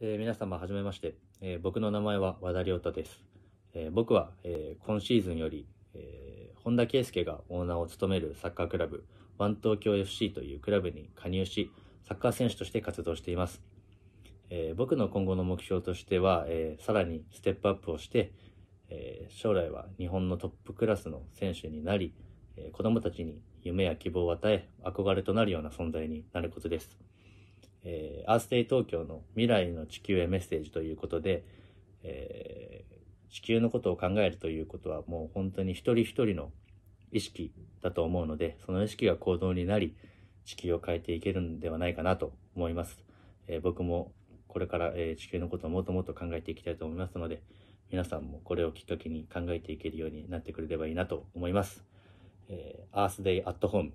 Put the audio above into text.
えー、皆様はじめまして、えー、僕の名前は和田亮太です、えー、僕は、え今シーズンより、え本田圭佑がオーナーを務めるサッカークラブワン東京 FC というクラブに加入しサッカー選手として活動しています、え僕の今後の目標としては、えさらにステップアップをして、え将来は日本のトップクラスの選手になり、え子供たちに夢や希望を与え憧れとなるような存在になることですえー、アースデイ東京の未来の地球へメッセージということで、えー、地球のことを考えるということはもう本当に一人一人の意識だと思うので、その意識が行動になり、地球を変えていけるんではないかなと思います。えー、僕もこれから、え地球のことをもっともっと考えていきたいと思いますので、皆さんもこれをきっかけに考えていけるようになってくれればいいなと思います。えー、アースデイアットホーム